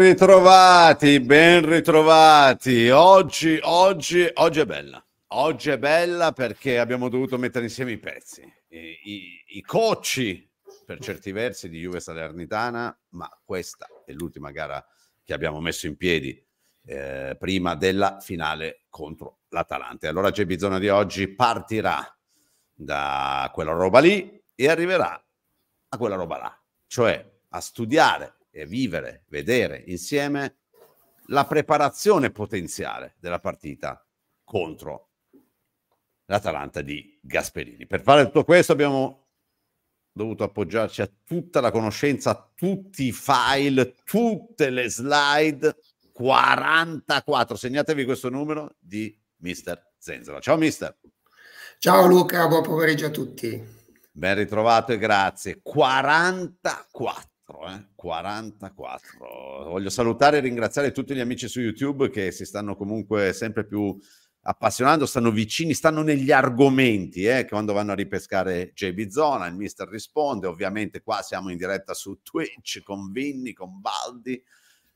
ritrovati, ben ritrovati. Oggi, oggi, oggi è bella. Oggi è bella perché abbiamo dovuto mettere insieme i pezzi, i, i, i cocci per certi versi di Juve Salernitana, ma questa è l'ultima gara che abbiamo messo in piedi eh, prima della finale contro l'Atalante. Allora GB Zona di oggi partirà da quella roba lì e arriverà a quella roba là, cioè a studiare vivere, vedere insieme la preparazione potenziale della partita contro l'Atalanta di Gasperini. Per fare tutto questo abbiamo dovuto appoggiarci a tutta la conoscenza, a tutti i file, tutte le slide, 44, segnatevi questo numero di Mister Zenzola. Ciao Mister. Ciao Luca, buon pomeriggio a tutti. Ben ritrovato e grazie. 44 eh? 44. Voglio salutare e ringraziare tutti gli amici su YouTube che si stanno comunque sempre più appassionando, stanno vicini, stanno negli argomenti eh, quando vanno a ripescare JB Zona, il mister risponde, ovviamente qua siamo in diretta su Twitch con Vinny, con Baldi,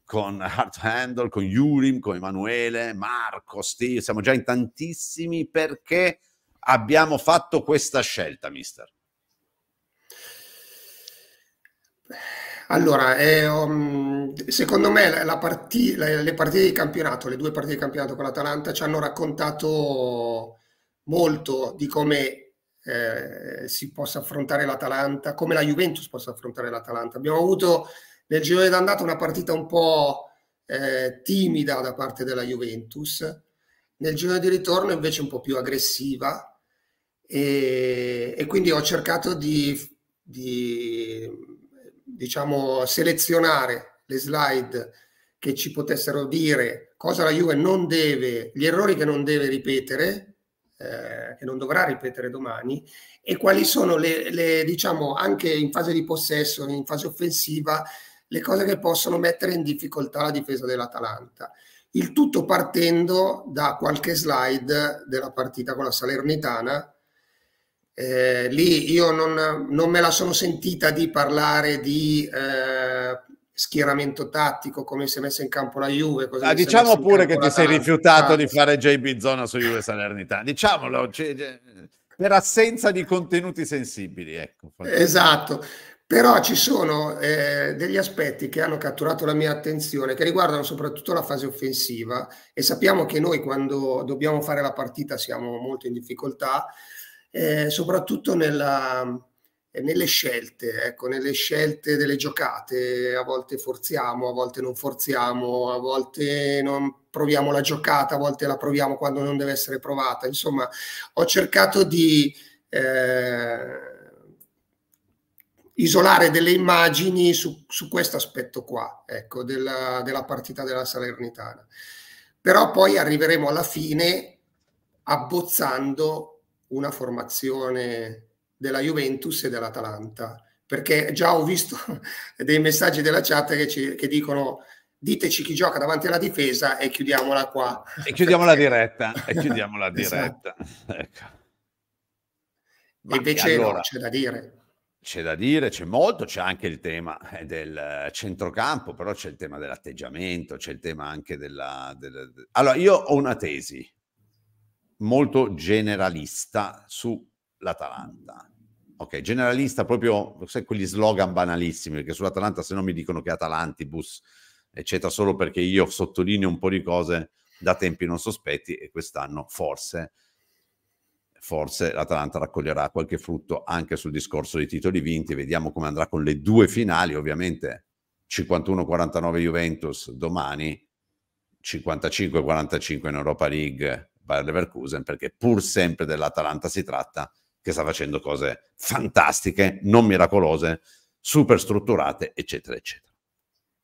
con Art Handle, con Yurim, con Emanuele, Marco, Steve, siamo già in tantissimi perché abbiamo fatto questa scelta, mister. Allora, eh, um, secondo me la parti- le, le partite di campionato, le due partite di campionato con l'Atalanta ci hanno raccontato molto di come eh, si possa affrontare l'Atalanta, come la Juventus possa affrontare l'Atalanta. Abbiamo avuto nel girone d'andata una partita un po' eh, timida da parte della Juventus, nel girone di ritorno invece un po' più aggressiva e, e quindi ho cercato di, di diciamo, selezionare le slide che ci potessero dire cosa la Juve non deve, gli errori che non deve ripetere, eh, che non dovrà ripetere domani, e quali sono le, le, diciamo, anche in fase di possesso, in fase offensiva, le cose che possono mettere in difficoltà la difesa dell'Atalanta. Il tutto partendo da qualche slide della partita con la Salernitana, eh, lì io non, non, me la sono sentita di parlare di eh, schieramento tattico, come si è messa in campo la Juve. Ah, diciamo pure che ti sei rifiutato di ah. fare JB Zona su Juve Salernitana, diciamolo, c- cioè, cioè, per assenza di contenuti sensibili. Ecco. Esatto. Però ci sono eh, degli aspetti che hanno catturato la mia attenzione, che riguardano soprattutto la fase offensiva e sappiamo che noi quando dobbiamo fare la partita siamo molto in difficoltà eh, soprattutto nella, eh, nelle scelte, ecco, nelle scelte delle giocate, a volte forziamo, a volte non forziamo, a volte non proviamo la giocata, a volte la proviamo quando non deve essere provata. Insomma, ho cercato di eh, isolare delle immagini su, su questo aspetto qua, ecco, della, della partita della Salernitana. Però poi arriveremo alla fine abbozzando una formazione della Juventus e dell'Atalanta, perché già ho visto dei messaggi della chat che, ci, che dicono diteci chi gioca davanti alla difesa e chiudiamola qua. E chiudiamo la diretta. E chiudiamo la esatto. diretta. Esatto. Ecco. Ma invece allora, no, c'è da dire. C'è da dire, c'è molto, c'è anche il tema eh, del centrocampo, però c'è il tema dell'atteggiamento, c'è il tema anche della... della... Allora, io ho una tesi, molto generalista sull'Atalanta. Ok, generalista proprio, sai, quegli slogan banalissimi, perché sull'Atalanta se no mi dicono che Atalantibus, eccetera, solo perché io sottolineo un po' di cose da tempi non sospetti e quest'anno forse, forse l'Atalanta raccoglierà qualche frutto anche sul discorso dei titoli vinti, vediamo come andrà con le due finali, ovviamente 51-49 Juventus domani, 55-45 in Europa League Bayer Leverkusen, perché pur sempre dell'Atalanta si tratta, che sta facendo cose fantastiche, non miracolose, super strutturate, eccetera, eccetera.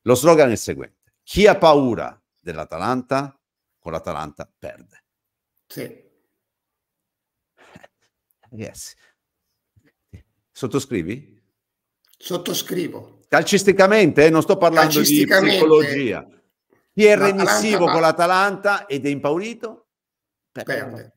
Lo slogan è il seguente, chi ha paura dell'Atalanta, con l'Atalanta perde. Sì. Eh, yes. Sottoscrivi? Sottoscrivo. Calcisticamente, eh, non sto parlando di psicologia. Chi è remissivo con l'Atalanta ed è impaurito, perde. perde.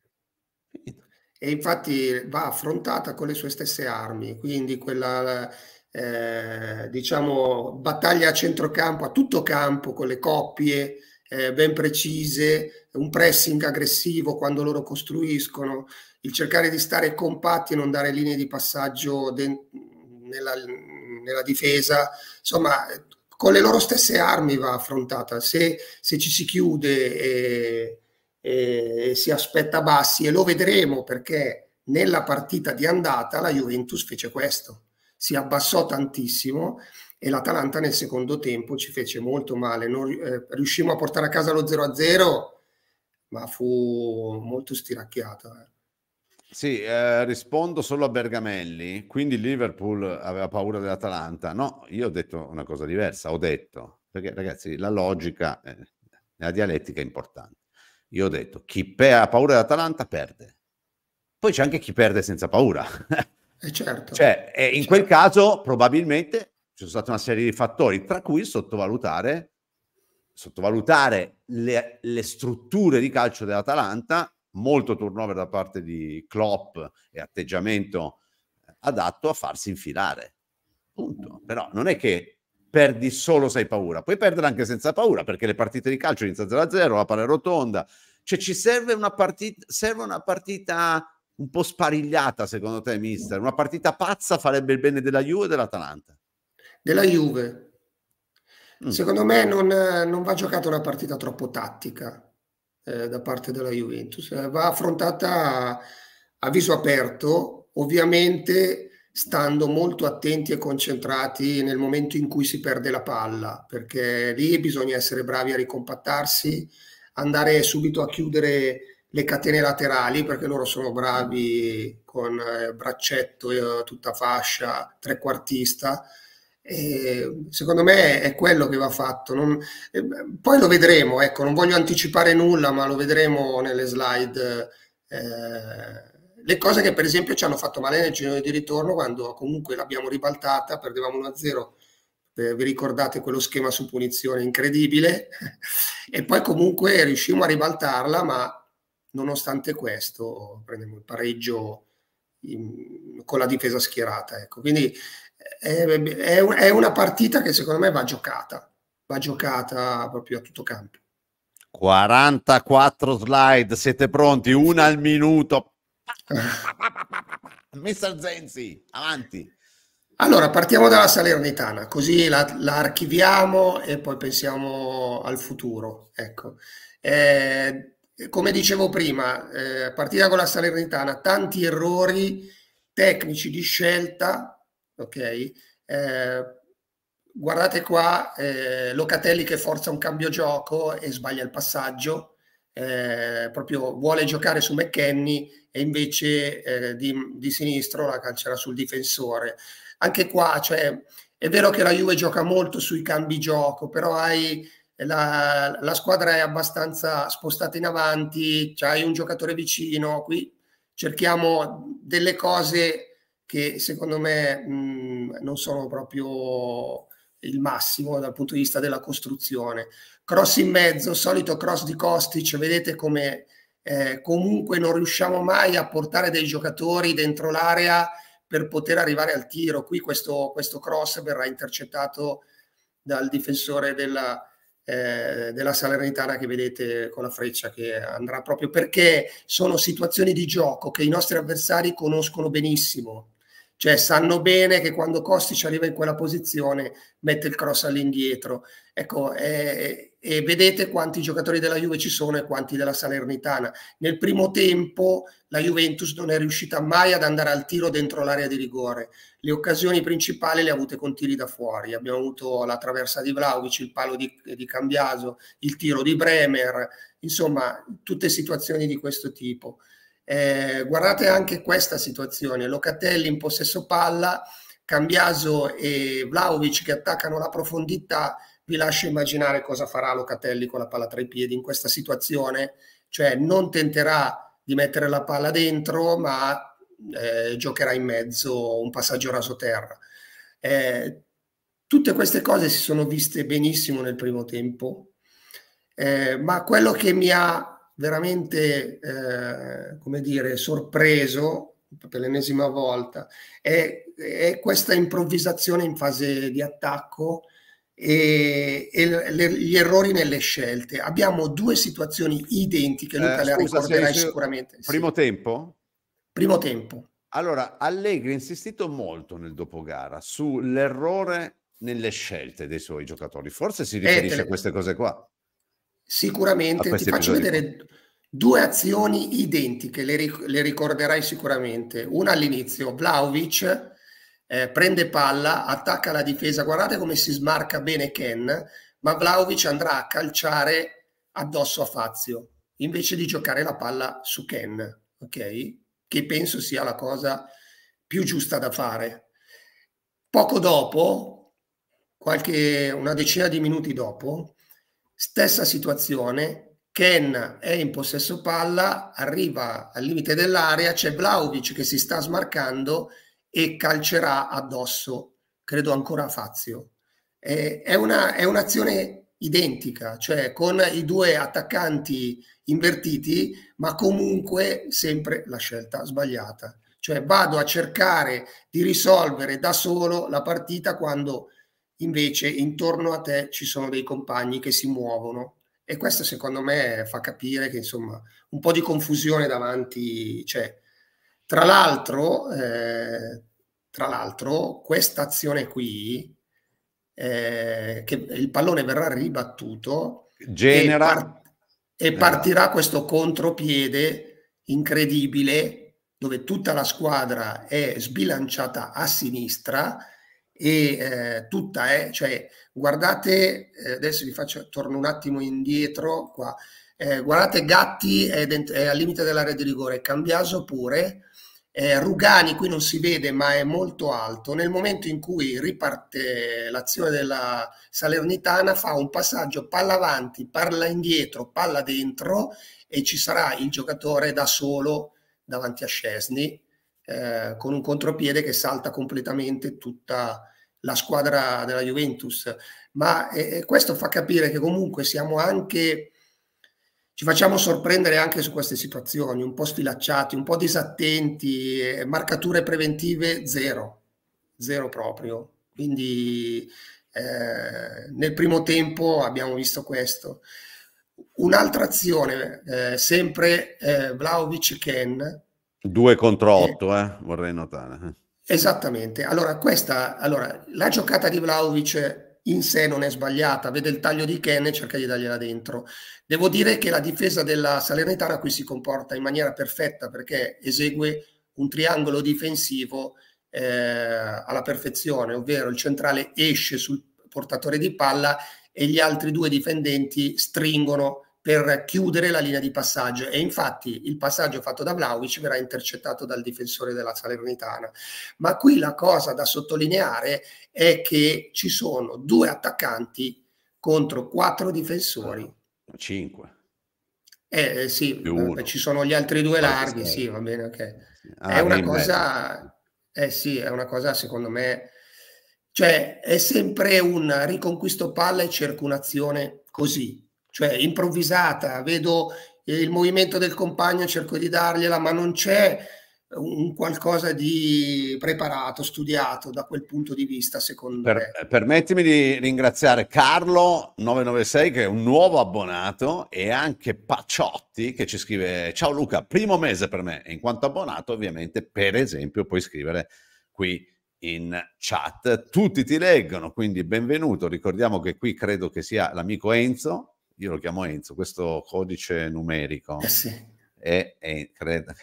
E infatti va affrontata con le sue stesse armi, quindi quella eh, diciamo battaglia a centrocampo, a tutto campo, con le coppie eh, ben precise, un pressing aggressivo quando loro costruiscono, il cercare di stare compatti e non dare linee di passaggio de- nella, nella difesa, insomma con le loro stesse armi va affrontata. Se, se ci si chiude e, eh, si aspetta bassi e lo vedremo perché nella partita di andata la Juventus fece questo, si abbassò tantissimo e l'Atalanta nel secondo tempo ci fece molto male, non, eh, riuscimmo a portare a casa lo 0-0 ma fu molto stiracchiata. Eh. Sì, eh, rispondo solo a Bergamelli, quindi Liverpool aveva paura dell'Atalanta. No, io ho detto una cosa diversa, ho detto, perché ragazzi la logica, eh, la dialettica è importante. Io ho detto, chi pe- ha paura dell'Atalanta perde. Poi c'è anche chi perde senza paura. E eh, certo. cioè, eh, in certo. quel caso probabilmente ci sono state una serie di fattori, tra cui sottovalutare, sottovalutare le, le strutture di calcio dell'Atalanta, molto turnover da parte di Klopp e atteggiamento eh, adatto a farsi infilare. Punto. Però non è che perdi solo se hai paura. Puoi perdere anche senza paura, perché le partite di calcio iniziano 0-0, la palla rotonda. Cioè ci serve una partita, serve una partita un po' sparigliata, secondo te, mister? Una partita pazza farebbe il bene della Juve e dell'Atalanta? Della Juve. Mm. Secondo me non, non, va giocata una partita troppo tattica eh, da parte della Juventus. Eh, va affrontata a, a viso aperto, ovviamente stando molto attenti e concentrati nel momento in cui si perde la palla, perché lì bisogna essere bravi a ricompattarsi, andare subito a chiudere le catene laterali, perché loro sono bravi con eh, braccetto, eh, tutta fascia, trequartista. E secondo me è quello che va fatto. Non, eh, poi lo vedremo, ecco, non voglio anticipare nulla, ma lo vedremo nelle slide eh, le cose che per esempio ci hanno fatto male nel girone di ritorno quando comunque l'abbiamo ribaltata, perdevamo 1-0, eh, vi ricordate quello schema su punizione incredibile e poi comunque riuscimmo a ribaltarla ma nonostante questo prendiamo il pareggio in, con la difesa schierata. Ecco. Quindi eh, è, è, è una partita che secondo me va giocata, va giocata proprio a tutto campo. 44 slide, siete pronti? Una al minuto, Mister Zenzi, avanti. Allora, partiamo dalla Salernitana, così la, la archiviamo e poi pensiamo al futuro. Ecco. Eh, come dicevo prima, eh, partita con la Salernitana, tanti errori tecnici di scelta, ok? Eh, guardate qua, eh, Locatelli che forza un cambio gioco e sbaglia il passaggio, eh, proprio vuole giocare su McKenny e invece eh, di, di, sinistro la calcerà sul difensore. Anche qua, cioè, è vero che la Juve gioca molto sui cambi gioco, però hai, la, la, squadra è abbastanza spostata in avanti, cioè hai un giocatore vicino, qui cerchiamo delle cose che secondo me mh, mm, non sono proprio il massimo dal punto di vista della costruzione. Cross in mezzo, solito cross di Kostic, vedete come eh, comunque non riusciamo mai a portare dei giocatori dentro l'area per poter arrivare al tiro. Qui questo, questo cross verrà intercettato dal difensore della, eh, della Salernitana che vedete con la freccia che andrà proprio perché sono situazioni di gioco che i nostri avversari conoscono benissimo. Cioè sanno bene che quando Costi ci arriva in quella posizione mette il cross all'indietro. Ecco, eh, e vedete quanti giocatori della Juve ci sono e quanti della Salernitana. Nel primo tempo la Juventus non è riuscita mai ad andare al tiro dentro l'area di rigore. Le occasioni principali le ha avute con tiri da fuori. Abbiamo avuto la traversa di Vlaovic, il palo di, di Cambiaso, il tiro di Bremer, insomma tutte situazioni di questo tipo. Eh, guardate anche questa situazione, Locatelli in possesso palla, Cambiaso e Vlaovic che attaccano la profondità vi lascio immaginare cosa farà Locatelli con la palla tra i piedi in questa situazione, cioè non tenterà di mettere la palla dentro, ma eh, giocherà in mezzo un passaggio raso terra. Eh, tutte queste cose si sono viste benissimo nel primo tempo, eh, ma quello che mi ha veramente, eh, come dire, sorpreso per l'ennesima volta è, è questa improvvisazione in fase di attacco e, e le, gli errori nelle scelte. Abbiamo due situazioni identiche, Luca eh, le scusa, ricorderai sicuramente. Primo sì. tempo? Primo tempo. Allora, Allegri ha insistito molto nel dopogara sull'errore nelle scelte dei suoi giocatori. Forse si eh, riferisce eh, le... a queste cose qua. Sicuramente, ti faccio episodi. vedere due azioni identiche, le, ric le ricorderai sicuramente. Una all'inizio, Vlaovic eh, prende palla, attacca la difesa, guardate come si smarca bene Ken, ma Vlaovic andrà a calciare addosso a Fazio, invece di giocare la palla su Ken, ok? Che penso sia la cosa più giusta da fare. Poco dopo, qualche, una decina di minuti dopo, stessa situazione, Ken è in possesso palla, arriva al limite dell'area, c'è Vlaovic che si sta smarcando e calcerà addosso, credo ancora a Fazio. Eh, è, una, è un'azione identica, cioè con i due attaccanti invertiti, ma comunque sempre la scelta sbagliata. Cioè vado a cercare di risolvere da solo la partita quando invece intorno a te ci sono dei compagni che si muovono e questo secondo me fa capire che insomma un po' di confusione davanti c'è. Tra l'altro, eh, tra l'altro questa azione qui, eh, che il pallone verrà ribattuto, genera... e, par e eh. partirà questo contropiede incredibile dove tutta la squadra è sbilanciata a sinistra e eh, tutta è, cioè guardate, eh, adesso vi faccio, torno un attimo indietro qua, eh, guardate Gatti è, è, al limite dell'area di rigore, Cambiaso pure, eh, Rugani qui non si vede ma è molto alto. Nel momento in cui riparte l'azione della Salernitana fa un passaggio palla avanti, palla indietro, palla dentro e ci sarà il giocatore da solo davanti a Scesni eh, con un contropiede che salta completamente tutta la squadra della Juventus. Ma eh, eh questo fa capire che comunque siamo anche ci facciamo sorprendere anche su queste situazioni, un po' sfilacciati, un po' disattenti, marcature preventive zero, zero proprio. Quindi eh, nel primo tempo abbiamo visto questo. Un'altra azione, eh, sempre eh, Vlaovic Ken. 2 contro 8, eh, vorrei notare. Esattamente. Allora, questa, allora, la giocata di Vlaovic in sé non è sbagliata, vede il taglio di Ken e cerca di dargliela dentro. Devo dire che la difesa della Salernitana qui si comporta in maniera perfetta perché esegue un triangolo difensivo eh, alla perfezione, ovvero il centrale esce sul portatore di palla e gli altri due difendenti stringono per chiudere la linea di passaggio e infatti il passaggio fatto da Vlaovic verrà intercettato dal difensore della Salernitana. Ma qui la cosa da sottolineare è che ci sono due attaccanti contro quattro difensori. Eh, cinque. Eh, eh sì, eh, ci sono gli altri due larghi, sì, va bene, ok. Ah, è una cosa, eh sì, è una cosa secondo me, cioè è sempre un riconquisto palla e cerco un'azione così, cioè improvvisata, vedo eh, il movimento del compagno, cerco di dargliela, ma non c'è un qualcosa di preparato, studiato da quel punto di vista, secondo per, me. Eh, permettimi di ringraziare Carlo996 che è un nuovo abbonato e anche Paciotti che ci scrive ciao Luca, primo mese per me e in quanto abbonato ovviamente per esempio puoi scrivere qui in chat. Tutti ti leggono, quindi benvenuto. Ricordiamo che qui credo che sia l'amico Enzo io lo chiamo Enzo, questo codice numerico eh sì. è, è,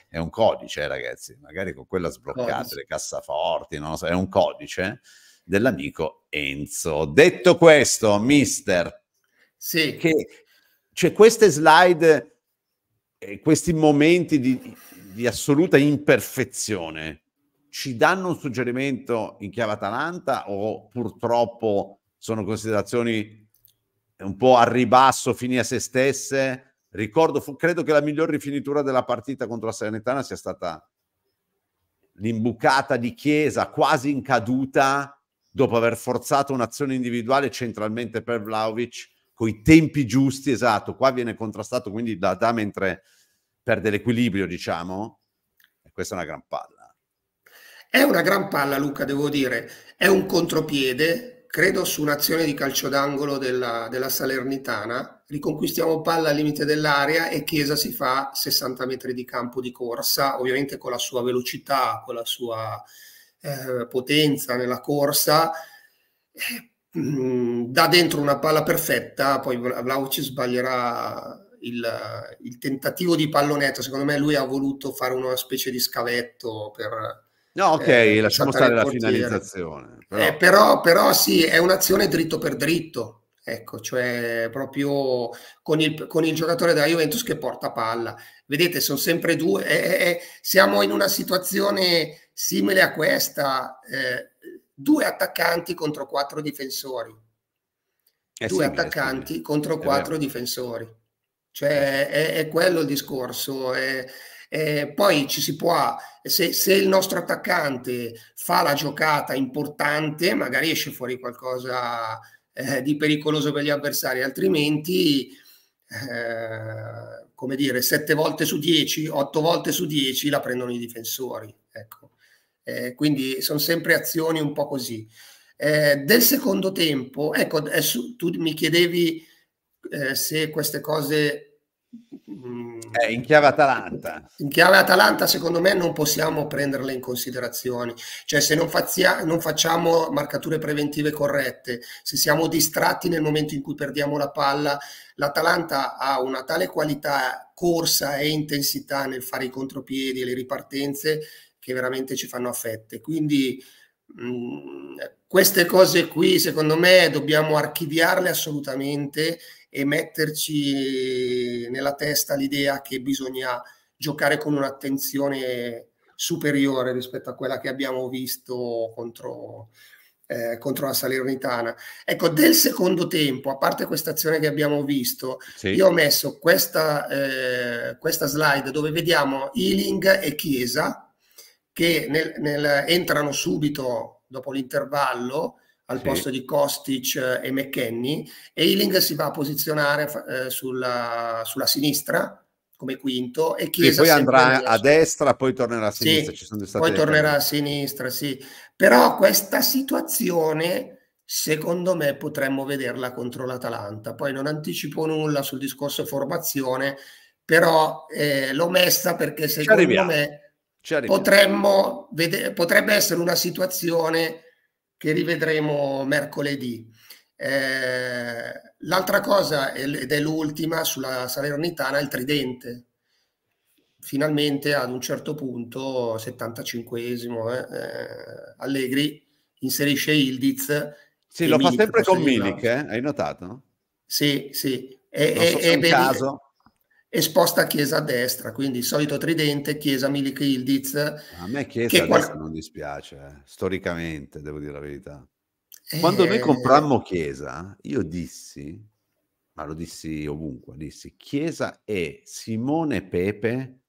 è, un codice, ragazzi, magari con quella sbloccate, le cassaforti, non so, è un codice dell'amico Enzo. Detto questo, mister, sì. che, cioè queste slide, questi momenti di, di assoluta imperfezione, ci danno un suggerimento in chiave Atalanta o purtroppo sono considerazioni un po' a ribasso, fini a se stesse. Ricordo, fu, credo che la miglior rifinitura della partita contro la Salernitana sia stata l'imbucata di Chiesa quasi in caduta dopo aver forzato un'azione individuale centralmente per Vlaovic coi tempi giusti, esatto, qua viene contrastato quindi da, da mentre perde l'equilibrio, diciamo, e questa è una gran palla. È una gran palla, Luca, devo dire, è un contropiede, credo su un'azione di calcio d'angolo della, della, Salernitana, riconquistiamo palla al limite dell'area e Chiesa si fa 60 metri di campo di corsa, ovviamente con la sua velocità, con la sua eh, potenza nella corsa, eh, mm, dà dentro una palla perfetta, poi Vlauci sbaglierà il, il tentativo di pallonetto, secondo me lui ha voluto fare una specie di scavetto per No, ok, eh, lasciamo stare la finalizzazione. Eh, però. Eh, però, però sì, è un'azione dritto per dritto. Ecco, cioè proprio con il, con il, giocatore della Juventus che porta palla. Vedete, sono sempre due. Eh, siamo in una situazione simile a questa. Eh, due attaccanti contro quattro difensori. È due simile, attaccanti simile. contro quattro difensori. Cioè, eh. è, è, quello il discorso. È, poi ci si può se, se, il nostro attaccante fa la giocata importante, magari esce fuori qualcosa eh, di pericoloso per gli avversari, altrimenti, eh, come dire, sette volte su dieci, otto volte su dieci la prendono i difensori. Ecco. Eh, quindi sono sempre azioni un po' così. Eh, del secondo tempo, ecco, tu mi chiedevi eh, se queste cose... Mh, mm, eh, in chiave Atalanta. In chiave Atalanta secondo me non possiamo prenderle in considerazione, cioè se non, fazia, non facciamo marcature preventive corrette, se siamo distratti nel momento in cui perdiamo la palla, l'Atalanta ha una tale qualità corsa e intensità nel fare i contropiedi e le ripartenze che veramente ci fanno affette. Quindi mh, mm, queste cose qui secondo me dobbiamo archiviarle assolutamente e metterci nella testa l'idea che bisogna giocare con un'attenzione superiore rispetto a quella che abbiamo visto contro, eh, contro la Salernitana. Ecco, del secondo tempo, a parte questa azione che abbiamo visto, sì. io ho messo questa, eh, questa, slide dove vediamo Ealing e Chiesa che nel, nel, entrano subito dopo l'intervallo al sì. posto di Kostic eh, e McKenny. Eiling si va a posizionare eh, sulla, sulla, sinistra come quinto e Chiesa... E poi andrà a destra, poi tornerà a sinistra. Sì, poi tornerà a sinistra, sì. Però questa situazione secondo me potremmo vederla contro l'Atalanta. Poi non anticipo nulla sul discorso formazione, però eh, l'ho messa perché secondo me potremmo vedere, potrebbe essere una situazione che rivedremo mercoledì. Eh, l'altra cosa, ed è l'ultima, sulla Salernitana, è il tridente. Finalmente ad un certo punto, 75esimo, eh, eh, Allegri inserisce Ildiz. Sì, lo Milik, fa sempre con Milik, eh? hai notato? Sì, sì. E, non so è, è, caso e sposta Chiesa a destra, quindi il solito tridente Chiesa Milikildiz. A me Chiesa a qual... non dispiace, eh. storicamente devo dire la verità. Quando eh... noi comprammo Chiesa, io dissi, ma lo dissi ovunque, dissi Chiesa e Simone Pepe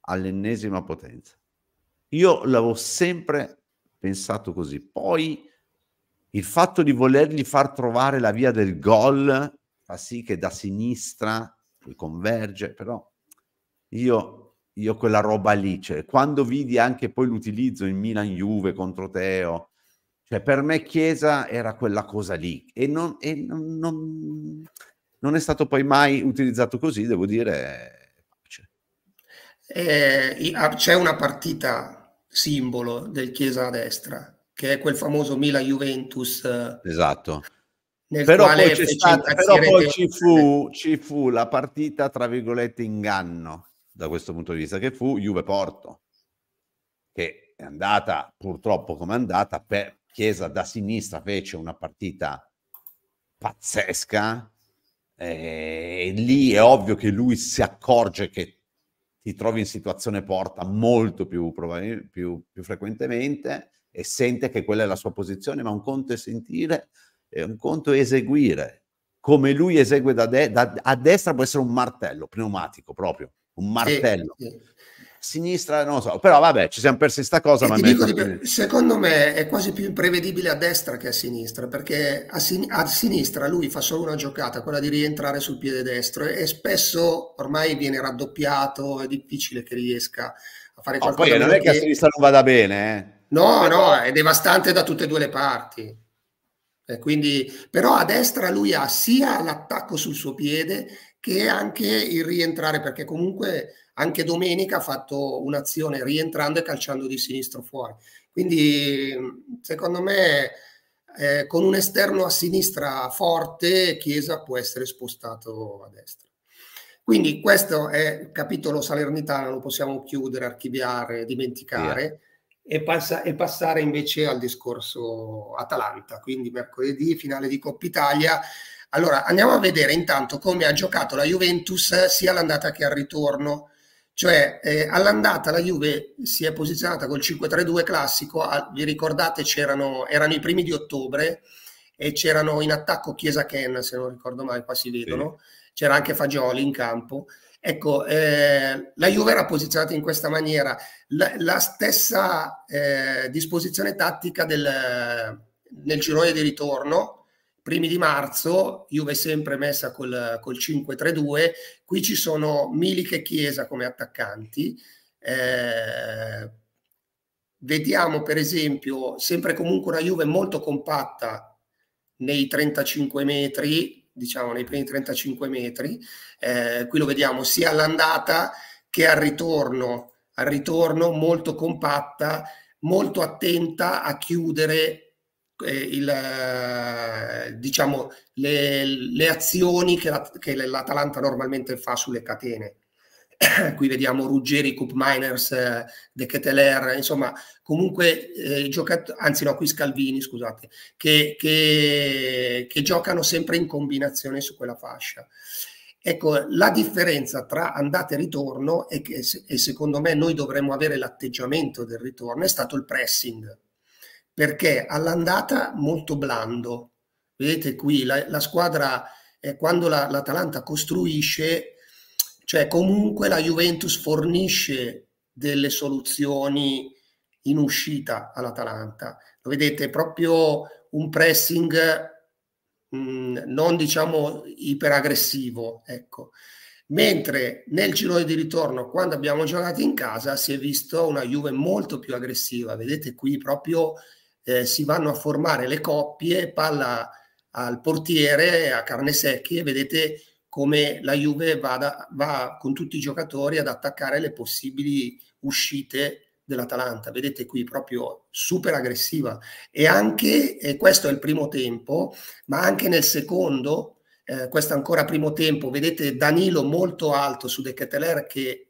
all'ennesima potenza. Io l'avevo sempre pensato così. Poi il fatto di volergli far trovare la via del gol fa sì che da sinistra poi converge, però io, io quella roba lì, cioè, quando vidi anche poi l'utilizzo in Milan-Juve contro Teo, cioè per me Chiesa era quella cosa lì e non, e non, non, non è stato poi mai utilizzato così, devo dire. Eh, eh ah, c'è una partita simbolo del Chiesa a destra, che è quel famoso Milan-Juventus. Eh, esatto però poi, stata, però poi, ci fu, ci, fu, la partita, tra virgolette, inganno da questo punto di vista, che fu Juve-Porto, che è andata purtroppo come è andata, per Chiesa da sinistra fece una partita pazzesca eh, e lì è ovvio che lui si accorge che ti trovi in situazione porta molto più, più, più frequentemente e sente che quella è la sua posizione, ma un conto è sentire è un conto eseguire. Come lui esegue da, de- da- a destra può essere un martello pneumatico proprio, un martello. Sì, sì. Sinistra non lo so, però vabbè, ci siamo persi questa cosa. Ma dico, dico, secondo me è quasi più imprevedibile a destra che a sinistra, perché a, sin- a, sinistra lui fa solo una giocata, quella di rientrare sul piede destro e, e spesso ormai viene raddoppiato, è difficile che riesca a fare qualcosa. Oh, poi non è che a sinistra non vada bene, eh. No, no, è devastante da tutte e due le parti. Eh, quindi, però a destra lui ha sia l'attacco sul suo piede che anche il rientrare, perché comunque anche domenica ha fatto un'azione rientrando e calciando di sinistro fuori. Quindi mm, secondo me eh, con un esterno a sinistra forte Chiesa può essere spostato a destra. Quindi questo è il capitolo salernitano, lo possiamo chiudere, archiviare, dimenticare e, passa, e, passare invece al discorso Atalanta, quindi mercoledì finale di Coppa Italia. Allora andiamo a vedere intanto come ha giocato la Juventus sia all'andata che al ritorno, cioè eh, all'andata la Juve si è posizionata col 5-3-2 classico, a, ah, vi ricordate c'erano erano i primi di ottobre e c'erano in attacco Chiesa Ken, se non ricordo mai, qua si vedono, sì. c'era anche Fagioli in campo Ecco, eh, la Juve era posizionata in questa maniera, la, la stessa eh, disposizione tattica del, nel girone di ritorno, primi di marzo, Juve sempre messa col, col 5-3-2, qui ci sono Milik e Chiesa come attaccanti, eh, vediamo per esempio sempre comunque una Juve molto compatta nei 35 metri, diciamo nei primi 35 metri. Eh, qui lo vediamo sia all'andata che al ritorno, al ritorno molto compatta, molto attenta a chiudere eh, il, eh, diciamo, le, le azioni che, la, che l'Atalanta normalmente fa sulle catene. qui vediamo Ruggeri, Coop Miners, eh, De Keteler, insomma, comunque eh, giocatori, anzi no, qui Scalvini, scusate, che, che, che giocano sempre in combinazione su quella fascia. Ecco, la differenza tra andata e ritorno, è che, e secondo me noi dovremmo avere l'atteggiamento del ritorno, è stato il pressing, perché all'andata molto blando. Vedete qui, la, la squadra, eh, quando l'Atalanta costruisce, cioè comunque la Juventus fornisce delle soluzioni in uscita all'Atalanta. Lo vedete, proprio un pressing mh, mm, non diciamo iperaggressivo, ecco. Mentre nel girone di ritorno, quando abbiamo giocato in casa, si è visto una Juve molto più aggressiva. Vedete qui proprio eh, si vanno a formare le coppie, palla al portiere, a carne secchi e vedete come la Juve vada, va con tutti i giocatori ad attaccare le possibili uscite dell'Atalanta. Vedete qui proprio super aggressiva. E anche, e questo è il primo tempo, ma anche nel secondo, eh, questo ancora primo tempo, vedete Danilo molto alto su De Keteler che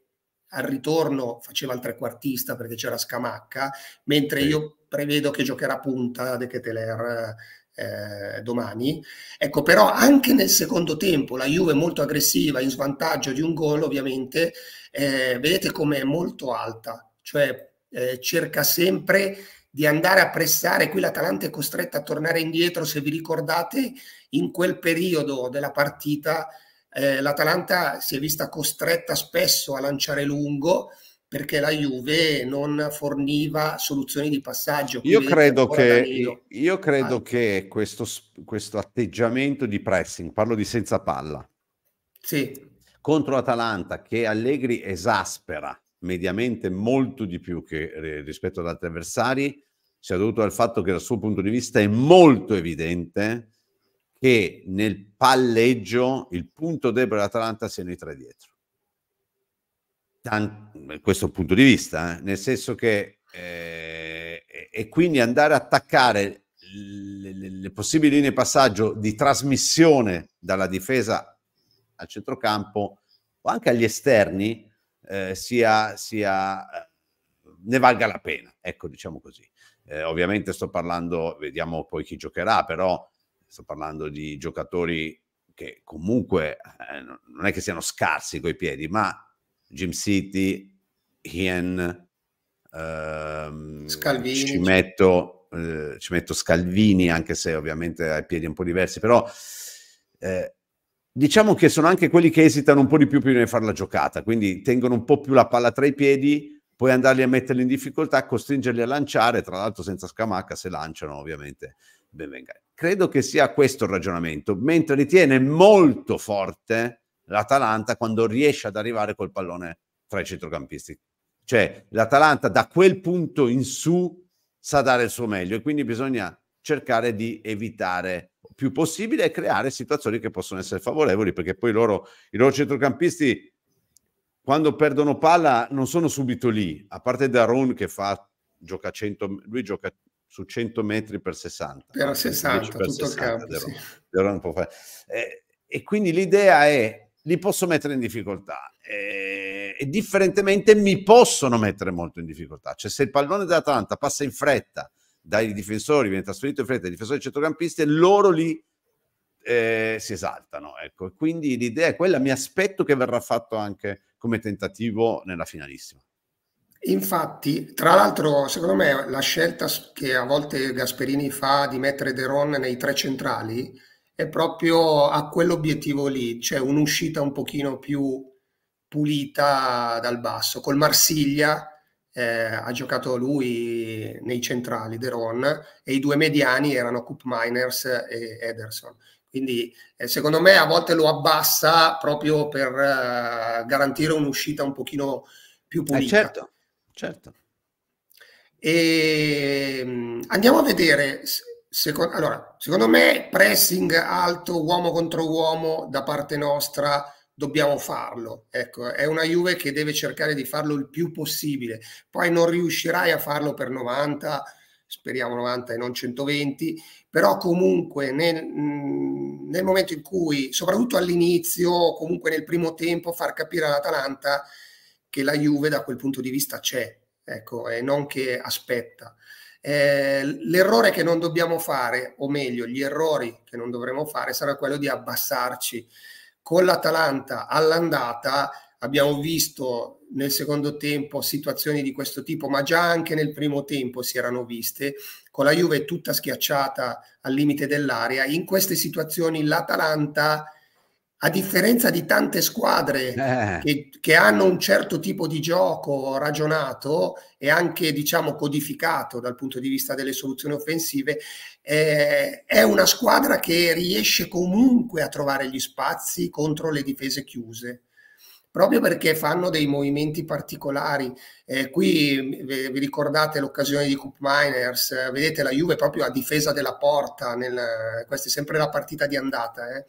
al ritorno faceva il trequartista perché c'era Scamacca, mentre io prevedo che giocherà punta De Keteler eh, domani. Ecco, però anche nel secondo tempo la Juve è molto aggressiva, in svantaggio di un gol ovviamente, eh, vedete come è molto alta, cioè eh, cerca sempre di andare a pressare, qui l'Atalanta è costretta a tornare indietro, se vi ricordate in quel periodo della partita eh, l'Atalanta si è vista costretta spesso a lanciare lungo, perché la Juve non forniva soluzioni di passaggio. Io credo, che, io credo ah. che, questo, questo atteggiamento di pressing, parlo di senza palla, sì. contro l'Atalanta che Allegri esaspera mediamente molto di più che, eh, rispetto ad altri avversari, sia dovuto al fatto che dal suo punto di vista è molto evidente che nel palleggio il punto debole dell'Atalanta siano i tre dietro da eh, questo punto di vista, eh? nel senso che eh, e quindi andare a attaccare le, le, le possibili linee passaggio di trasmissione dalla difesa al centrocampo o anche agli esterni eh, sia, sia, eh, ne valga la pena, ecco diciamo così. Eh, ovviamente sto parlando, vediamo poi chi giocherà, però sto parlando di giocatori che comunque non è che siano scarsi coi piedi, ma Jim City, Ian, ehm, Scalvini. Ci metto, eh, ci metto, Scalvini, anche se ovviamente ha i piedi un po' diversi, però eh, diciamo che sono anche quelli che esitano un po' di più prima di fare la giocata, quindi tengono un po' più la palla tra i piedi, poi andarli a metterli in difficoltà, costringerli a lanciare, tra l'altro senza scamacca, se lanciano ovviamente ben venga. Credo che sia questo il ragionamento, mentre ritiene molto forte l'Atalanta quando riesce ad arrivare col pallone tra i centrocampisti. Cioè l'Atalanta da quel punto in su sa dare il suo meglio e quindi bisogna cercare di evitare più possibile e creare situazioni che possono essere favorevoli perché poi loro, i loro centrocampisti quando perdono palla non sono subito lì, a parte Daron che fa, gioca 100, lui gioca su 100 metri per 60. Per 60, per 60 campo, sì. e, eh, e quindi l'idea è li posso mettere in difficoltà e, eh, e differentemente mi possono mettere molto in difficoltà. Cioè se il pallone dell'Atalanta passa in fretta dai difensori, viene trasferito in fretta ai difensori centrocampisti, loro lì eh, si esaltano. Ecco. Quindi l'idea è quella, mi aspetto che verrà fatto anche come tentativo nella finalissima. Infatti, tra l'altro, secondo me la scelta che a volte Gasperini fa di mettere De Ron nei tre centrali è proprio a quell'obiettivo lì, cioè un'uscita un pochino più pulita dal basso. Col Marsiglia eh, ha giocato lui nei centrali, Deron, e i due mediani erano Coop Miners e Ederson. Quindi eh, secondo me a volte lo abbassa proprio per eh, garantire un'uscita un pochino più eh, pulita. certo, certo. E, ehm, andiamo a vedere Secondo, allora, secondo me pressing alto, uomo contro uomo da parte nostra dobbiamo farlo. Ecco, è una Juve che deve cercare di farlo il più possibile. Poi non riuscirai a farlo per 90, speriamo 90 e non 120, però comunque nel, nel momento in cui, soprattutto all'inizio, comunque nel primo tempo, far capire all'Atalanta che la Juve da quel punto di vista c'è, ecco, e non che aspetta. Eh, l'errore che non dobbiamo fare, o meglio, gli errori che non dovremmo fare, sarà quello di abbassarci. Con l'Atalanta all'andata abbiamo visto nel secondo tempo situazioni di questo tipo, ma già anche nel primo tempo si erano viste, con la Juve tutta schiacciata al limite dell'area. In queste situazioni l'Atalanta a differenza di tante squadre eh. che, che, hanno un certo tipo di gioco ragionato e anche diciamo codificato dal punto di vista delle soluzioni offensive, eh, è una squadra che riesce comunque a trovare gli spazi contro le difese chiuse proprio perché fanno dei movimenti particolari. Eh, qui vi ricordate l'occasione di Coop Miners, vedete la Juve proprio a difesa della porta, nel, questa è sempre la partita di andata. Eh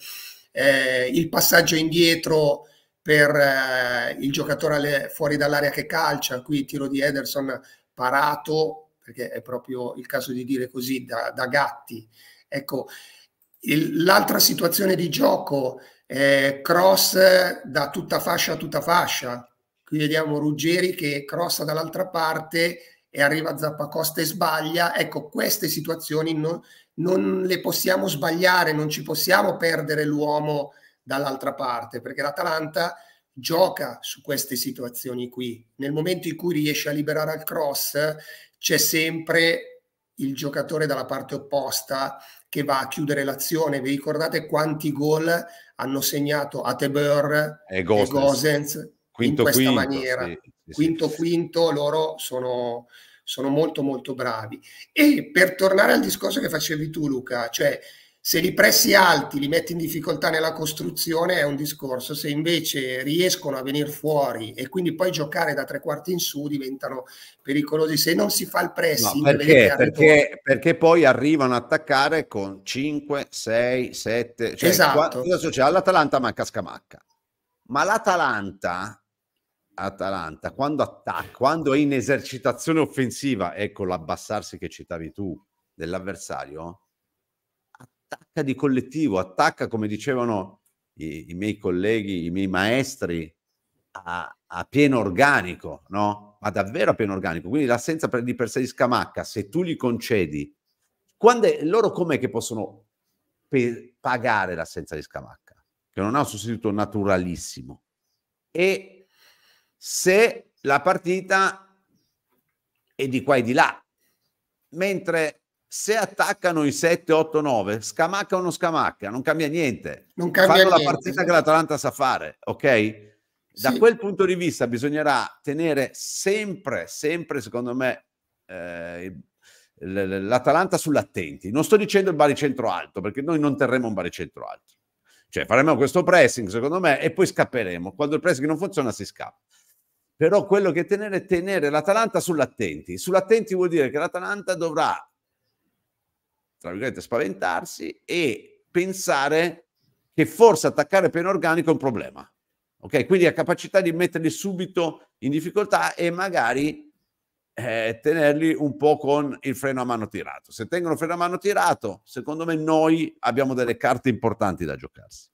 eh, il passaggio indietro per eh, il giocatore alle, fuori dall'area che calcia, qui tiro di Ederson parato, perché è proprio il caso di dire così, da, da gatti. Ecco, l'altra situazione di gioco è cross da tutta fascia a tutta fascia. Qui vediamo Ruggeri che crossa dall'altra parte e arriva Zappacosta e sbaglia. Ecco, queste situazioni non, non le possiamo sbagliare, non ci possiamo perdere l'uomo dall'altra parte, perché l'Atalanta gioca su queste situazioni qui. Nel momento in cui riesce a liberare al cross, c'è sempre il giocatore dalla parte opposta che va a chiudere l'azione. Vi ricordate quanti gol hanno segnato Atebeur e, Gosens. e Gosens quinto, in questa quinto, maniera? Sì, sì, quinto sì. quinto, loro sono sono molto molto bravi. E per tornare al discorso che facevi tu Luca, cioè se li pressi alti li metti in difficoltà nella costruzione è un discorso, se invece riescono a venire fuori e quindi poi giocare da tre quarti in su diventano pericolosi se non si fa il pressing. No, perché, perché, perché, poi arrivano a attaccare con 5, 6, 7. Cioè esatto. Qua, adesso c'è all'Atalanta manca Scamacca, ma l'Atalanta Atalanta quando attacca, quando è in esercitazione offensiva, ecco l'abbassarsi che citavi tu dell'avversario, attacca di collettivo, attacca come dicevano i, i miei colleghi, i miei maestri, a, a, pieno organico, no? Ma davvero a pieno organico. Quindi l'assenza per, di per sé di Scamacca, se tu gli concedi, quando è, loro com'è che possono pe- pagare l'assenza di Scamacca? Che non ha un sostituto naturalissimo. E se la partita è di qua e di là. Mentre se attaccano i 7, 8, 9, scamacca o non scamacca, non cambia niente. Non cambia Fanno niente. la partita che l'Atalanta sa fare, ok? Da sì. quel punto di vista bisognerà tenere sempre, sempre, secondo me, eh, l'Atalanta sull'attenti. Non sto dicendo il baricentro alto, perché noi non terremo un baricentro alto. Cioè faremo questo pressing, secondo me, e poi scapperemo. Quando il pressing non funziona si scappa però quello che tenere è tenere l'Atalanta sull'attenti. Sull'attenti vuol dire che l'Atalanta dovrà, tra virgolette, spaventarsi e pensare che forse attaccare organico è un problema. Ok, quindi ha capacità di metterli subito in difficoltà e magari eh, tenerli un po' con il freno a mano tirato. Se tengono il freno a mano tirato, secondo me noi abbiamo delle carte importanti da giocarsi.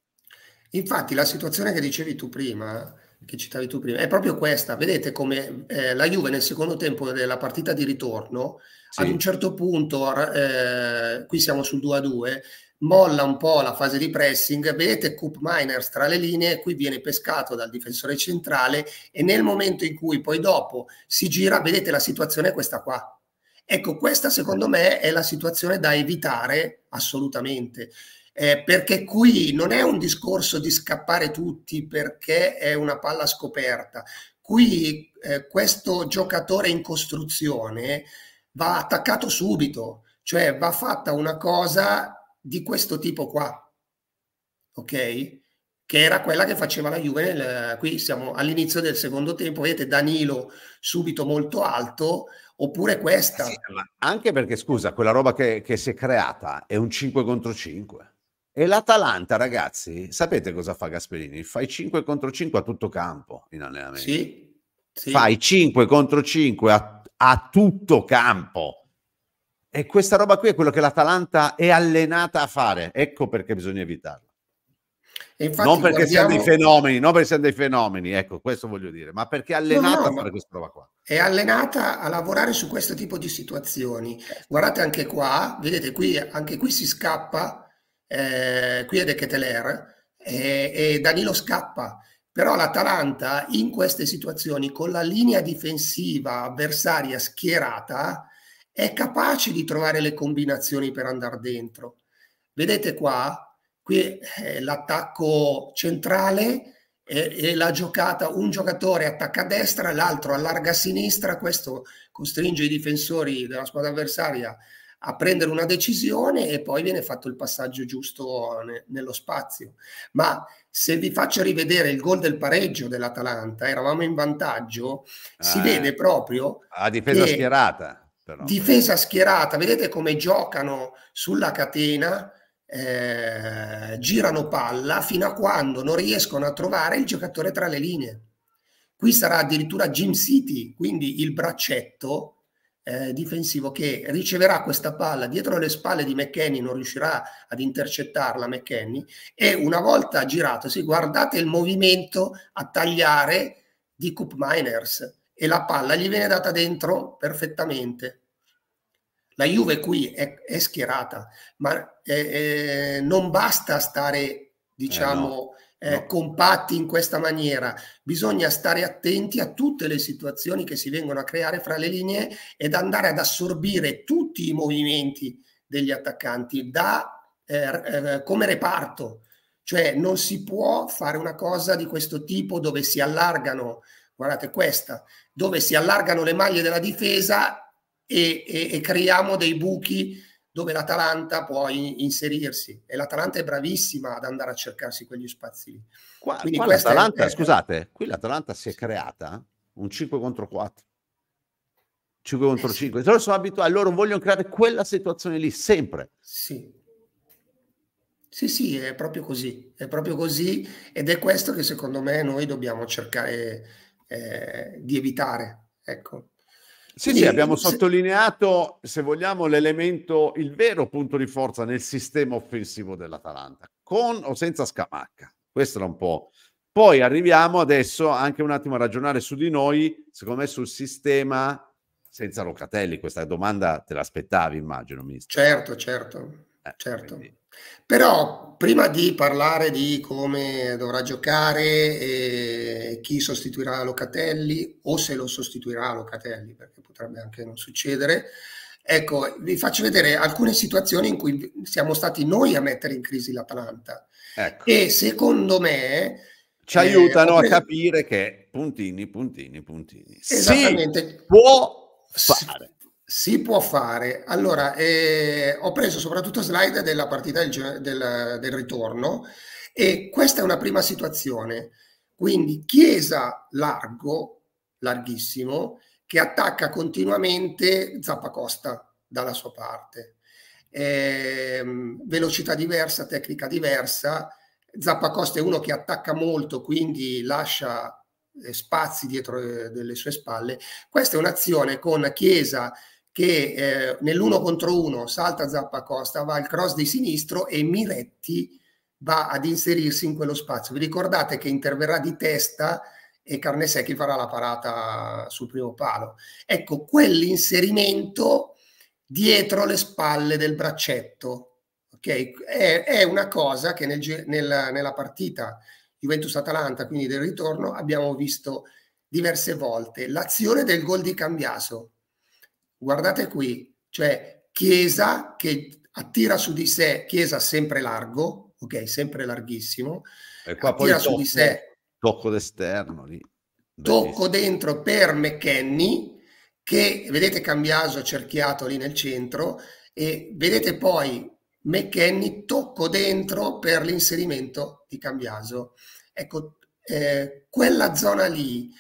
Infatti la situazione che dicevi tu prima, che citavi tu prima, è proprio questa. Vedete come eh, la Juve nel secondo tempo della partita di ritorno, sì. ad un certo punto, eh, qui siamo sul 2-2, molla un po' la fase di pressing, vedete Coop Miners tra le linee, qui viene pescato dal difensore centrale e nel momento in cui poi dopo si gira, vedete la situazione è questa qua. Ecco, questa secondo me è la situazione da evitare assolutamente eh, perché qui non è un discorso di scappare tutti perché è una palla scoperta. Qui eh, questo giocatore in costruzione va attaccato subito, cioè va fatta una cosa di questo tipo qua, ok? Che era quella che faceva la Juve, nel, qui siamo all'inizio del secondo tempo, vedete Danilo subito molto alto, oppure questa. Eh sì, anche perché, scusa, quella roba che, che si è creata è un 5 contro 5. E l'Atalanta, ragazzi, sapete cosa fa Gasperini? Fai 5 contro 5 a tutto campo in allenamento. Sì, sì. Fai 5 contro 5 a, a tutto campo. E questa roba qui è quello che l'Atalanta è allenata a fare. Ecco perché bisogna evitarla. Infatti, non perché guardiamo... siamo dei fenomeni, non perché siamo dei fenomeni, ecco, questo voglio dire, ma perché è allenata no, no, a fare questa roba qua. È allenata a lavorare su questo tipo di situazioni. Certo. Guardate anche qua, vedete qui, anche qui si scappa eh, qui è De Keteler, e, e Danilo scappa. Però l'Atalanta in queste situazioni con la linea difensiva avversaria schierata è capace di trovare le combinazioni per andare dentro. Vedete qua, qui è eh, l'attacco centrale e, la giocata, un giocatore attacca a destra, l'altro allarga a sinistra, questo costringe i difensori della squadra avversaria a prendere una decisione e poi viene fatto il passaggio giusto ne, nello spazio. Ma se vi faccio rivedere il gol del pareggio dell'Atalanta, eravamo in vantaggio, eh, si vede proprio... A difesa che, schierata. Però. Difesa schierata, vedete come giocano sulla catena, eh, girano palla fino a quando non riescono a trovare il giocatore tra le linee. Qui sarà addirittura Jim City, quindi il braccetto eh, difensivo che riceverà questa palla dietro le spalle di McKenny, non riuscirà ad intercettarla McKenny e una volta girato, sì, guardate il movimento a tagliare di Coop Miners e la palla gli viene data dentro perfettamente. La Juve qui è, è schierata, ma eh, eh, non basta stare, eh, diciamo, no eh, compatti in questa maniera. Bisogna stare attenti a tutte le situazioni che si vengono a creare fra le linee ed andare ad assorbire tutti i movimenti degli attaccanti da, eh, eh, come reparto. Cioè non si può fare una cosa di questo tipo dove si allargano, guardate questa, dove si allargano le maglie della difesa e, e, e creiamo dei buchi dove l'Atalanta può inserirsi e l'Atalanta è bravissima ad andare a cercarsi quegli spazi lì. Qua, Quindi qua è... Scusate, qui l'Atalanta si è creata un 5 contro 4. 5 eh contro eh, 5, loro sono abituati, ah, loro vogliono creare quella situazione lì sempre. Sì, sì, sì, è proprio così, è proprio così ed è questo che secondo me noi dobbiamo cercare eh, di evitare. Ecco. Sì, sì, abbiamo sottolineato, se vogliamo, l'elemento, il vero punto di forza nel sistema offensivo dell'Atalanta, con o senza Scamacca. Questo era un po'. Poi arriviamo adesso anche un attimo a ragionare su di noi, secondo me sul sistema senza Locatelli. Questa domanda te l'aspettavi, immagino, mister. Certo, certo, eh, certo. Quindi, però prima di parlare di come dovrà giocare, e chi sostituirà Locatelli o se lo sostituirà Locatelli, perché potrebbe anche non succedere, ecco, vi faccio vedere alcune situazioni in cui siamo stati noi a mettere in crisi l'Atalanta. Ecco. E secondo me... Ci eh, aiutano preso... a capire che puntini, puntini, puntini. Esattamente. Si può fare. Si può fare. Allora, eh, ho preso soprattutto slide della partita del, del, del ritorno e questa è una prima situazione. Quindi Chiesa largo, larghissimo, che attacca continuamente Zappacosta dalla sua parte. Eh, velocità diversa, tecnica diversa. Zappacosta è uno che attacca molto, quindi lascia eh, spazi dietro eh, delle sue spalle. Questa è un'azione con Chiesa che eh, nell'uno mm. contro uno salta Zappa Costa, va al cross di sinistro e Miretti va ad inserirsi in quello spazio. Vi ricordate che interverrà di testa e Carnesecchi farà la parata sul primo palo. Ecco, quell'inserimento dietro le spalle del braccetto, Okay. È, è, una cosa che nel, nel, nella partita Juventus-Atalanta, quindi del ritorno, abbiamo visto diverse volte. L'azione del gol di Cambiaso, guardate qui, cioè Chiesa che attira su di sé, Chiesa sempre largo, ok, sempre larghissimo, e qua attira poi su di sé. Tocco d'esterno lì. Tocco dentro per McKenny, che vedete Cambiaso cerchiato lì nel centro, e vedete poi McKenny tocco dentro per l'inserimento di Cambiaso. Ecco, eh, quella zona lì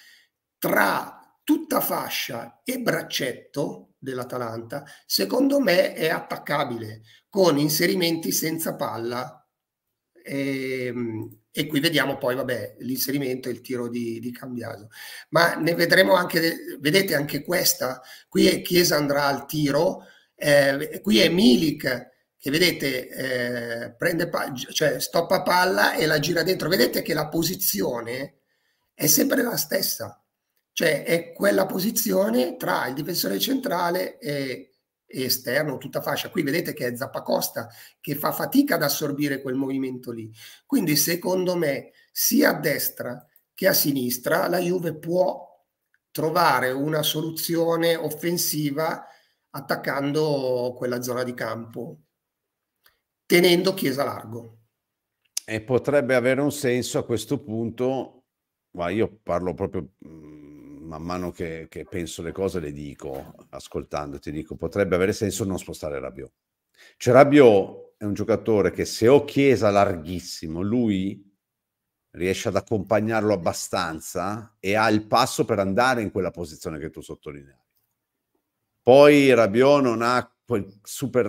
tra tutta fascia e braccetto dell'Atalanta, secondo me è attaccabile con inserimenti senza palla. E, ehm, e qui vediamo poi, vabbè, l'inserimento e il tiro di, di Cambiaso. Ma ne vedremo anche, vedete anche questa, qui è Chiesa andrà al tiro, eh, qui è Milik che vedete eh, prende pa- cioè stoppa palla e la gira dentro vedete che la posizione è sempre la stessa cioè è quella posizione tra il difensore centrale e, esterno, tutta fascia. Qui vedete che è Zappacosta che fa fatica ad assorbire quel movimento lì. Quindi secondo me sia a destra che a sinistra la Juve può trovare una soluzione offensiva attaccando quella zona di campo, tenendo Chiesa largo. E potrebbe avere un senso a questo punto, ma io parlo proprio mm, man mano che, che, penso le cose le dico, ascoltando, ti dico, potrebbe avere senso non spostare Rabiot. Cioè Rabiot è un giocatore che se ho Chiesa larghissimo, lui riesce ad accompagnarlo abbastanza e ha il passo per andare in quella posizione che tu sottolineavi. Poi Rabiot non ha quel super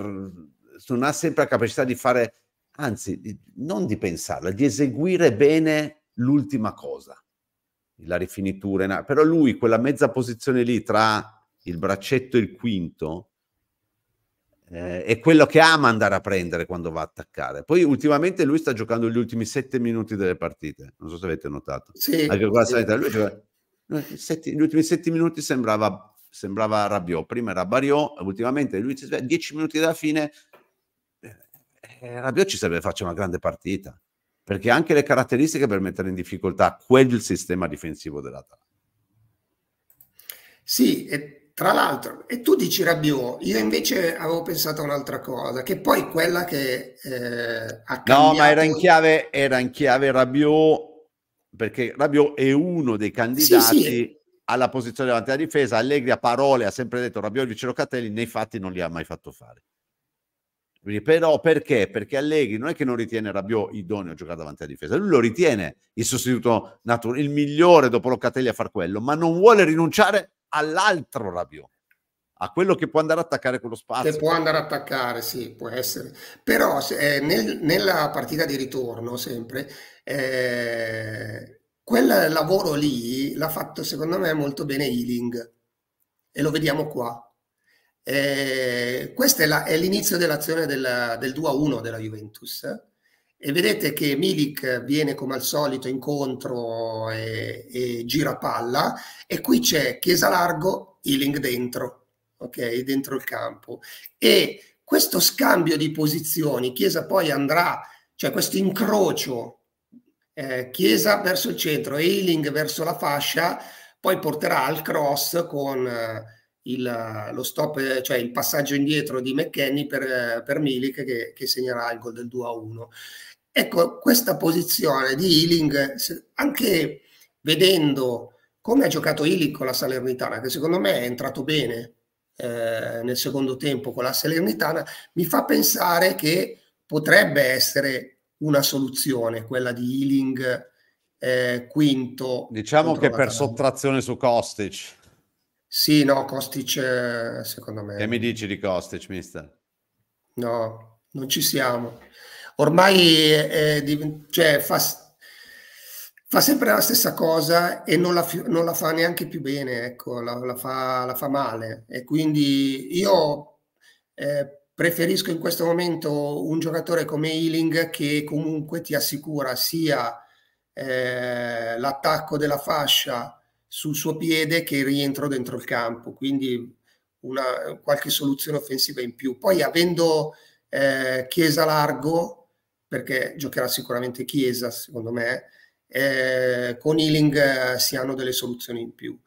non ha sempre la capacità di fare anzi, non di pensarla, di eseguire bene l'ultima cosa la rifinitura, però lui quella mezza posizione lì tra il braccetto e il quinto eh, è quello che ama andare a prendere quando va a attaccare. Poi ultimamente lui sta giocando gli ultimi sette minuti delle partite, non so se avete notato. Sì, Anche qua sì. lui gioca... Eh, sette, gli ultimi sette minuti sembrava, sembrava Rabiot, prima era Bariot, ultimamente lui dieci minuti dalla fine eh, eh Rabiot ci serve faccia una grande partita perché anche le caratteristiche per mettere in difficoltà quel sistema difensivo dell'Atalanta. Sì, e tra l'altro, e tu dici Rabiot, io invece avevo pensato a un'altra cosa, che poi quella che eh, ha cambiato... No, ma era in chiave, era in chiave Rabiot, perché Rabiot è uno dei candidati... Sì, sì. alla posizione davanti alla difesa, Allegri a parole ha sempre detto Rabiot il vice Catelli, nei fatti non li ha mai fatto fare. Però perché? Perché Allegri non è che non ritiene Rabiot idoneo a giocare davanti alla difesa, lui lo ritiene il sostituto naturale, il migliore dopo Locatelli a far quello, ma non vuole rinunciare all'altro Rabiot, a quello che può andare a attaccare quello spazio. Che può andare a attaccare, sì, può essere. Però eh, nel, nella partita di ritorno, sempre, eh, quel lavoro lì l'ha fatto secondo me molto bene Ealing. e lo vediamo qua eh, questo è, la, è, l'inizio dell'azione della, del 2-1 della Juventus e vedete che Milik viene come al solito incontro e, e gira palla e qui c'è Chiesa largo, Ealing dentro, ok, dentro il campo e questo scambio di posizioni, Chiesa poi andrà, cioè questo incrocio eh, Chiesa verso il centro e Ealing verso la fascia, poi porterà al cross con... Eh, il, lo stop, cioè il passaggio indietro di McKenny per, per Milik che, che segnerà il gol del 2 a 1. Ecco, questa posizione di Ealing, anche vedendo come ha giocato Ealing con la Salernitana, che secondo me è entrato bene eh, nel secondo tempo con la Salernitana, mi fa pensare che potrebbe essere una soluzione quella di Ealing eh, quinto. Diciamo che per sottrazione su Kostic. Sì, no, Kostic eh, secondo me. Che mi dici di Kostic, mister? No, non ci siamo. Ormai è, è, cioè, fa, fa, sempre la stessa cosa e non la, non la fa neanche più bene, ecco, la, la, fa, la, fa, male. E quindi io eh, preferisco in questo momento un giocatore come Ealing che comunque ti assicura sia eh, l'attacco della fascia, sul suo piede che rientro dentro il campo, quindi una, qualche soluzione offensiva in più. Poi avendo eh, Chiesa largo, perché giocherà sicuramente Chiesa, secondo me, eh, con Ealing eh, si hanno delle soluzioni in più.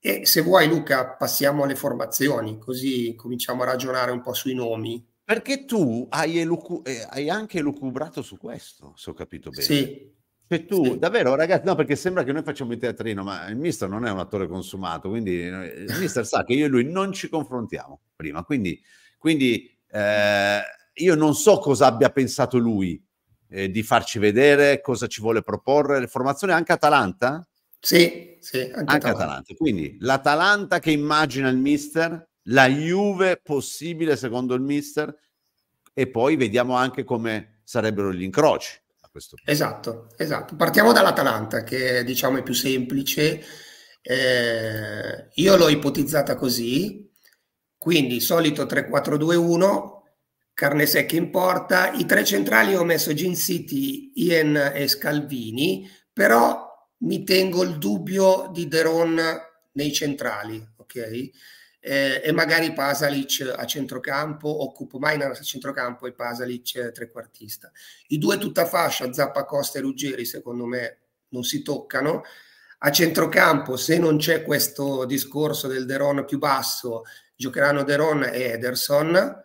E se vuoi Luca passiamo alle formazioni, così cominciamo a ragionare un po' sui nomi. Perché tu hai, elucu- eh, hai anche elucubrato su questo, se ho capito bene. Sì, cioè tu, sì. davvero ragazzi, no perché sembra che noi facciamo il teatrino, ma il mister non è un attore consumato, quindi il mister sa che io e lui non ci confrontiamo prima, quindi, quindi eh, io non so cosa abbia pensato lui eh, di farci vedere, cosa ci vuole proporre, le formazioni anche Atalanta? Sì, sì, anche, anche Atalanta. Atalanta. Quindi l'Atalanta che immagina il mister, la Juve possibile secondo il mister e poi vediamo anche come sarebbero gli incroci questo punto. Esatto, esatto. Partiamo dall'Atalanta, che è, diciamo è più semplice. Eh, io l'ho ipotizzata così, quindi solito 3-4-2-1, carne secca in porta. I tre centrali ho messo Gin City, Ian e Scalvini, però mi tengo il dubbio di Deron nei centrali, ok? eh, e magari Pasalic eh, a centrocampo, occupo Mainas a centrocampo e Pasalic eh, trequartista. I due tutta fascia, Zappa Costa e Ruggeri, secondo me non si toccano. A centrocampo, se non c'è questo discorso del Deron più basso, giocheranno Deron e Ederson.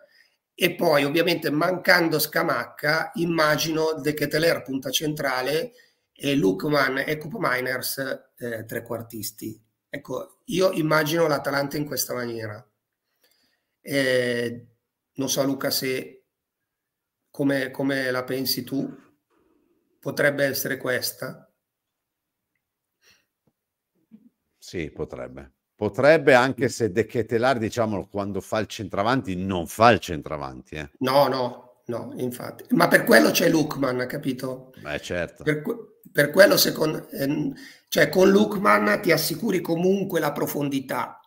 E poi, ovviamente, mancando Scamacca, immagino De Keteler punta centrale e Lukman e Coop Miners eh, trequartisti. Ecco, io immagino l'Atalanta in questa maniera. Eh, non so Luca se come, come la pensi tu, potrebbe essere questa? Sì, potrebbe. Potrebbe anche se De Ketelar, diciamolo, quando fa il centravanti, non fa il centravanti. Eh. No, no, no, infatti. Ma per quello c'è Lukman, capito? Beh, certo. Per, per quello secondo, ehm, cioè con Lukman ti assicuri comunque la profondità.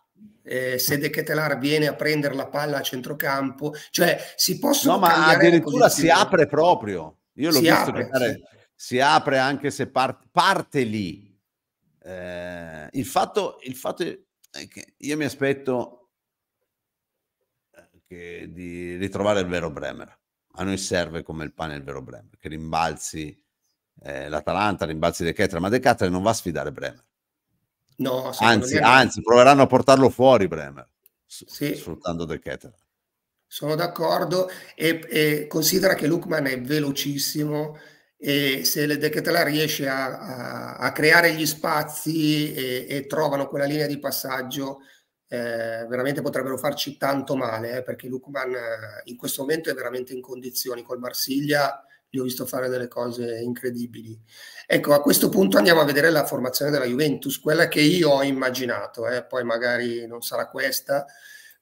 Eh, se De Ketelar viene a prendere la palla a centrocampo, cioè si possono No, ma addirittura si apre proprio. Io l'ho si visto apre, giocare, sì. si apre anche se parte, parte lì. Eh, il, fatto, il fatto è che io mi aspetto eh, che di ritrovare il vero Bremer. A noi serve come il pane il vero Bremer, che rimbalzi eh, l'Atalanta, rimbalzi di Kettler, ma De Kettler non va a sfidare Bremer. No, anzi, anzi, proveranno a portarlo fuori Bremer, sì. sfruttando De Kettler. Sono d'accordo e, e, considera che Lukman è velocissimo e se De Kettler riesce a, a, a, creare gli spazi e, e, trovano quella linea di passaggio, eh, veramente potrebbero farci tanto male eh, perché Lukman eh, in questo momento è veramente in condizioni col Marsiglia li ho visto fare delle cose incredibili. Ecco, a questo punto andiamo a vedere la formazione della Juventus, quella che io ho immaginato, eh, poi magari non sarà questa,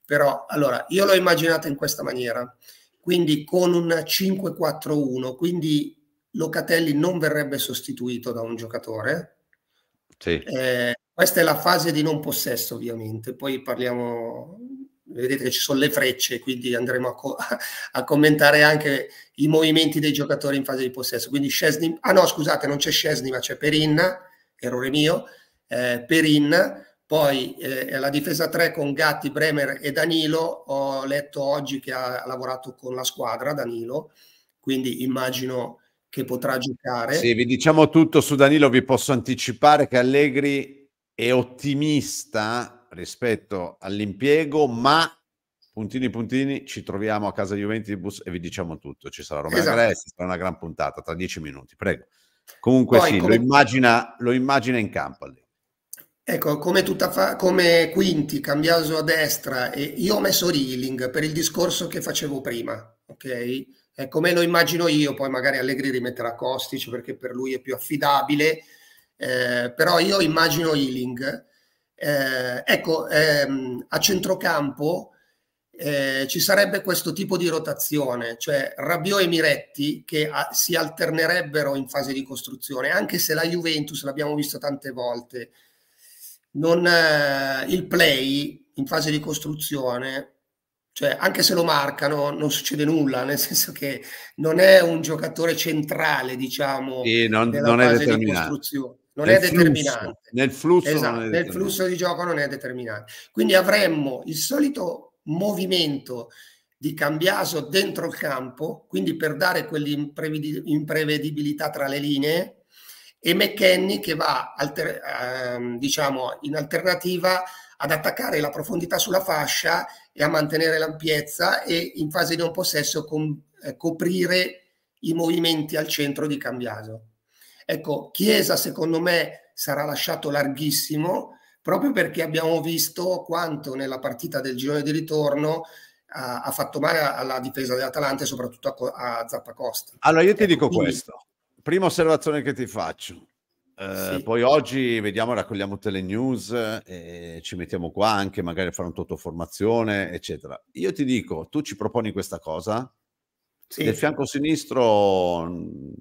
però allora io l'ho immaginata in questa maniera, quindi con un 5-4-1, quindi Locatelli non verrebbe sostituito da un giocatore. Sì. Eh, questa è la fase di non possesso, ovviamente, poi parliamo vedete che ci sono le frecce, quindi andremo a, co a, commentare anche i movimenti dei giocatori in fase di possesso. Quindi Scesni, ah no scusate, non c'è Scesni ma c'è Perin, errore mio, eh, Perin, poi eh, la difesa 3 con Gatti, Bremer e Danilo, ho letto oggi che ha lavorato con la squadra Danilo, quindi immagino che potrà giocare. Sì, vi diciamo tutto su Danilo, vi posso anticipare che Allegri è ottimista rispetto all'impiego, ma puntini puntini ci troviamo a casa Juventus e vi diciamo tutto. Ci sarà Romeo esatto. Gressi, sarà una gran puntata tra dieci minuti, prego. Comunque Poi, sì, come... lo, immagina, lo immagina in campo lì. Ecco, come, tutta fa... come Quinti, cambiato a destra, e io ho messo Reeling per il discorso che facevo prima, ok? È come lo immagino io, poi magari Allegri rimetterà Kostic perché per lui è più affidabile, eh, però io immagino Healing eh, ecco, ehm, a centrocampo eh, ci sarebbe questo tipo di rotazione, cioè Rabiot e Miretti che a, ah, si alternerebbero in fase di costruzione, anche se la Juventus, l'abbiamo visto tante volte, non, eh, il play in fase di costruzione, cioè anche se lo marcano non succede nulla, nel senso che non è un giocatore centrale, diciamo, e non, non è determinante non nel è determinante. Flusso, nel, flusso, esatto, non è esatto, nel flusso di gioco non è determinante. Quindi avremmo il solito movimento di Cambiaso dentro il campo, quindi per dare quell'imprevedibilità tra le linee, e McKenny che va alter, ehm, diciamo in alternativa ad attaccare la profondità sulla fascia e a mantenere l'ampiezza e in fase di non possesso com- eh, coprire i movimenti al centro di Cambiaso. Ecco, Chiesa secondo me sarà lasciato larghissimo proprio perché abbiamo visto quanto nella partita del girone di ritorno ha, ha fatto male alla difesa dell'Atalanta e soprattutto a, a Zappacosta. Allora io ti ecco, dico quindi... questo, prima osservazione che ti faccio. Eh, sì. Poi oggi vediamo, raccogliamo tutte le news, eh, ci mettiamo qua anche magari a fare un totoformazione, eccetera. Io ti dico, tu ci proponi questa cosa, sì. del fianco sinistro mm,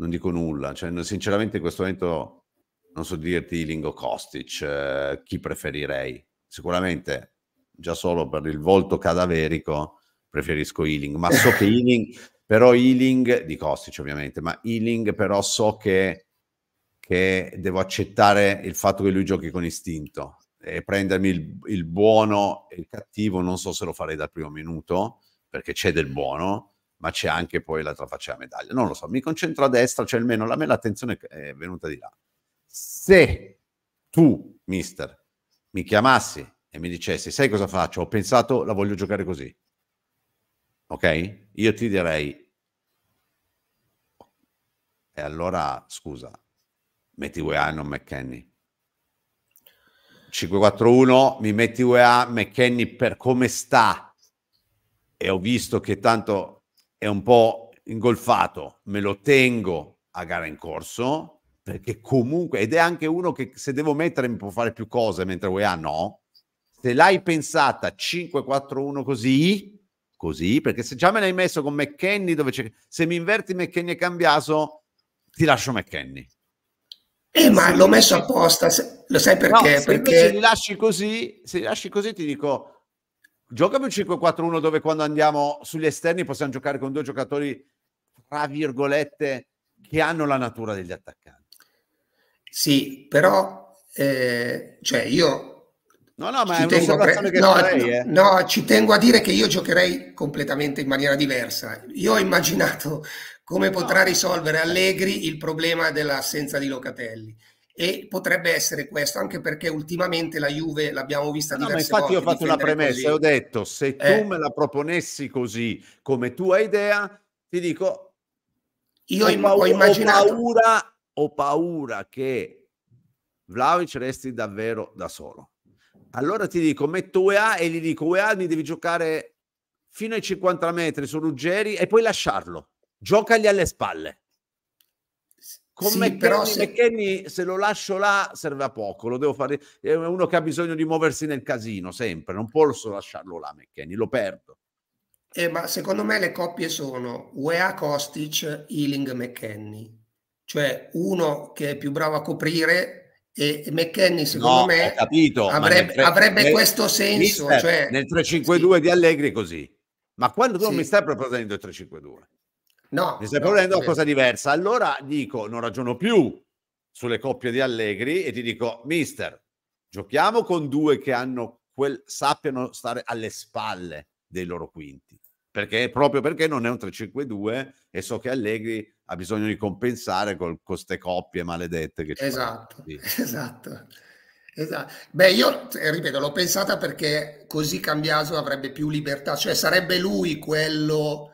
non dico nulla. Cioè, sinceramente in questo momento non so dirti Lingo Kostic, eh, chi preferirei. Sicuramente già solo per il volto cadaverico preferisco Healing, ma so che Healing, però Healing, di Kostic ovviamente, ma Healing però so che, che, devo accettare il fatto che lui giochi con istinto e prendermi il, il buono e il cattivo, non so se lo farei dal primo minuto, perché c'è del buono, ma c'è anche poi l'altra faccia della medaglia. Non lo so, mi concentro a destra, cioè almeno la mia attenzione è venuta di là. Se tu, mister, mi chiamassi e mi dicessi, sai cosa faccio? Ho pensato, la voglio giocare così. Ok? Io ti direi, e allora, scusa, metti UEA e non McKenny. 5-4-1, mi metti UEA, McKenny per come sta. E ho visto che tanto è un po' ingolfato, me lo tengo a gara in corso, perché comunque, ed è anche uno che se devo mettere mi può fare più cose, mentre UEA ah, no. Se l'hai pensata 5-4-1 così, così, perché se già me l'hai messo con McKenny, dove c'è, se mi inverti McKenny e Cambiaso, ti lascio McKenny. Eh, ma l'ho messo apposta, lo sai perché? No, se perché... li lasci così, se li lasci così ti dico, Gioca un 5-4-1 dove quando andiamo sugli esterni possiamo giocare con due giocatori, tra virgolette, che hanno la natura degli attaccanti. Sì, però eh, cioè io No, no, ma ci è un'osservazione pre... no, farei, eh. no, ci tengo a dire che io giocherei completamente in maniera diversa. Io ho immaginato come no. potrà risolvere Allegri il problema dell'assenza di Locatelli e potrebbe essere questo, anche perché ultimamente la Juve l'abbiamo vista no, diverse volte. No, infatti volte, io ho fatto una premessa e ho detto se eh, tu me la proponessi così come tua idea, ti dico io ho, paura, ho immaginato... Ho paura, ho paura che Vlaovic resti davvero da solo. Allora ti dico, metto UEA e gli dico UEA mi devi giocare fino ai 50 metri su Ruggeri e poi lasciarlo. Giocagli alle spalle con sì, McKinney, però se... McKinney, se lo lascio là serve a poco, lo devo fare. È uno che ha bisogno di muoversi nel casino sempre, non posso lasciarlo là McKinney, lo perdo. Eh, ma secondo me le coppie sono Wea Kostic, Ealing McKenny, cioè uno che è più bravo a coprire e McKenny secondo no, me capito, avrebbe, nel, avrebbe nel, questo senso. Mister, cioè, nel 3-5-2 sì. di Allegri così, ma quando tu sì. non mi stai proponendo il 352? No. Mi stai no, proponendo una cosa diversa. Allora dico, non ragiono più sulle coppie di Allegri e ti dico, mister, giochiamo con due che hanno quel, sappiano stare alle spalle dei loro quinti. Perché, proprio perché non è un 3-5-2 e so che Allegri ha bisogno di compensare con queste coppie maledette che ci esatto, fanno. Esatto. Esatto. Beh, io ripeto, l'ho pensata perché così Cambiaso avrebbe più libertà, cioè sarebbe lui quello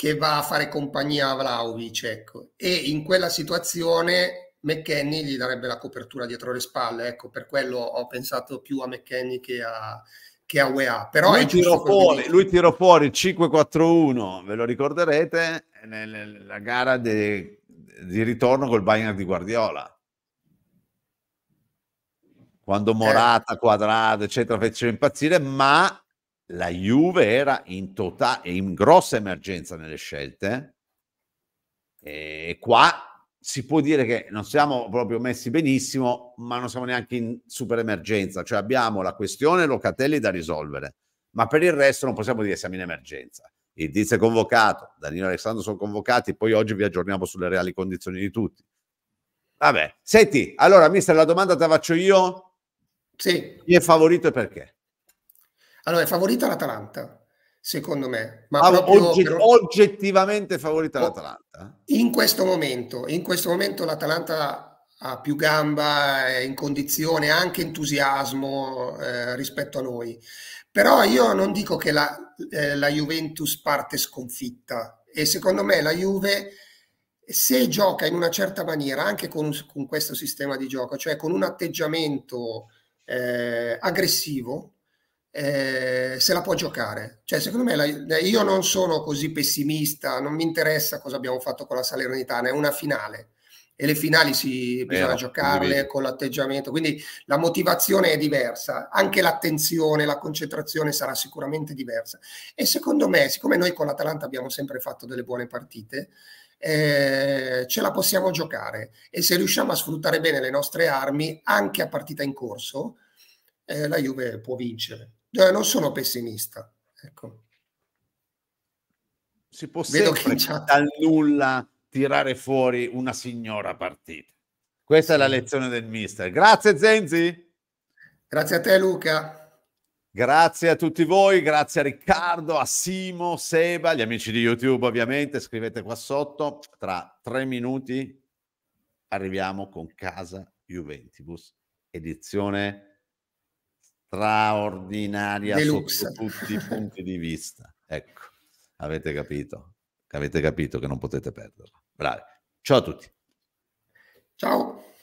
che va a fare compagnia a Vlaovic, ecco. E in quella situazione McKenny gli darebbe la copertura dietro le spalle, ecco, per quello ho pensato più a McKenny che a che a UEA, però lui tirò fuori, lui tirò fuori il 5-4-1, ve lo ricorderete, nella gara de, di ritorno col Bayern di Guardiola quando eh. Morata, eh. Quadrado, eccetera, fecero impazzire, ma la Juve era in, tota- in grossa emergenza nelle scelte e qua si può dire che non siamo proprio messi benissimo, ma non siamo neanche in super emergenza, cioè abbiamo la questione Locatelli da risolvere, ma per il resto non possiamo dire siamo in emergenza. Il Diz è convocato, Danilo e Alessandro sono convocati, poi oggi vi aggiorniamo sulle reali condizioni di tutti. Vabbè, senti, allora mister, la domanda te la faccio io? Sì. Chi è favorito e perché? Allora, è favorita l'Atalanta, secondo me. Ma ah, ogget- per... oggettivamente favorita oh, l'Atalanta? In questo momento, in questo momento l'Atalanta ha più gamba, è in condizione, anche entusiasmo eh, rispetto a noi. Però io non dico che la, eh, la Juventus parte sconfitta e secondo me la Juve se gioca in una certa maniera, anche con, con questo sistema di gioco, cioè con un atteggiamento eh, aggressivo, eh, se la può giocare. Cioè, secondo me, la, io non sono così pessimista, non mi interessa cosa abbiamo fatto con la Salernitana, è una finale e le finali si, bisogna eh, giocarle con l'atteggiamento, quindi la motivazione è diversa, anche l'attenzione, la concentrazione sarà sicuramente diversa. E secondo me, siccome noi con l'Atalanta abbiamo sempre fatto delle buone partite, eh, ce la possiamo giocare e se riusciamo a sfruttare bene le nostre armi anche a partita in corso, eh, la Juve può vincere. Eh, non sono pessimista. Ecco. Si può Vedo sempre dal nulla tirare fuori una signora partita. Questa è la lezione del mister. Grazie Zenzi. Grazie a te Luca. Grazie a tutti voi, grazie a Riccardo, a Simo, Seba, gli amici di YouTube ovviamente, scrivete qua sotto. Tra tre minuti arriviamo con Casa Juventus, edizione straordinaria Deluxe. sotto tutti i punti di vista. Ecco, avete capito? Avete capito che non potete perderla. Bravi. Ciao a tutti. Ciao.